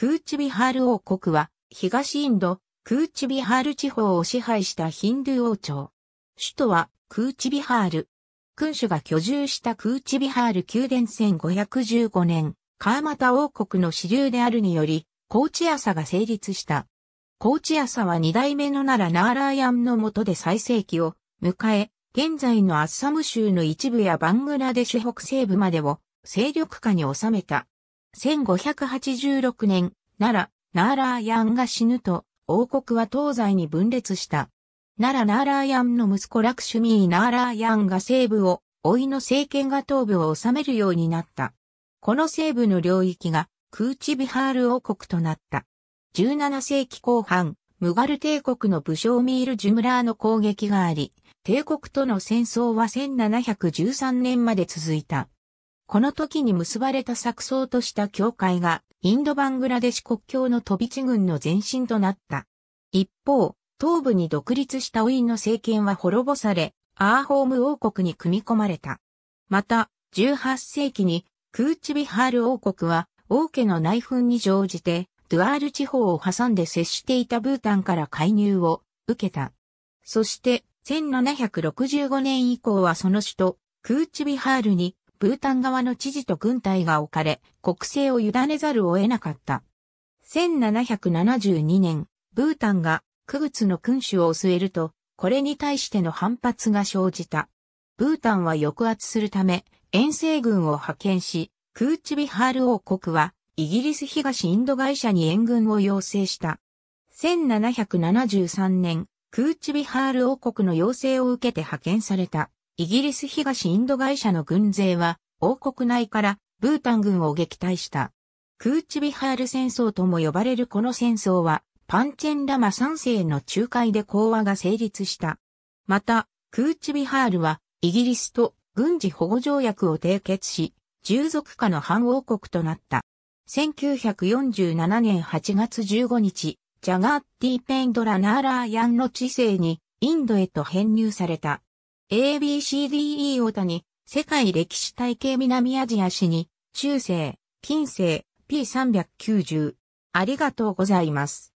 クーチビハール王国は、東インド、クーチビハール地方を支配したヒンドゥー王朝。首都は、クーチビハール。君主が居住したクーチビハール宮殿1515年、カーマタ王国の支流であるにより、コーチアサが成立した。コーチアサは二代目の奈良ナーラーヤンの下で最盛期を迎え、現在のアッサム州の一部やバングラデシュ北西部までを勢力下に収めた。1586年、奈良、ナーラーヤンが死ぬと、王国は東西に分裂した。奈良ナーラーヤンの息子ラクシュミーナーラーヤンが西部を、老いの政権が東部を治めるようになった。この西部の領域が、クーチビハール王国となった。17世紀後半、ムガル帝国の武将ミール・ジュムラーの攻撃があり、帝国との戦争は1713年まで続いた。この時に結ばれた錯綜とした教会が、インドバングラデシュ国境の飛び地軍の前身となった。一方、東部に独立したウィンの政権は滅ぼされ、アーホーム王国に組み込まれた。また、18世紀に、クーチビハール王国は、王家の内紛に乗じて、ドゥアール地方を挟んで接していたブータンから介入を受けた。そして、1765年以降はその首都、クーチビハールにブータン側の知事と軍隊が置かれ、国政を委ねざるを得なかった。1772年、ブータンがグツの君主を据えると、これに対しての反発が生じた。ブータンは抑圧するため、遠征軍を派遣し、クーチビハール王国は、イギリス東インド会社に援軍を要請した。1773年、クーチビハール王国の要請を受けて派遣された。イギリス東インド会社の軍勢は王国内からブータン軍を撃退した。クーチビハール戦争とも呼ばれるこの戦争はパンチェンラマ3世の仲介で講和が成立した。また、クーチビハールはイギリスと軍事保護条約を締結し、従属下の反王国となった。1947年8月15日、ジャガーティ・ペンドラ・ナーラーヤンの知性にインドへと編入された。ABCDE 大谷、世界歴史体系南アジア史に、中世、近世、P390。ありがとうございます。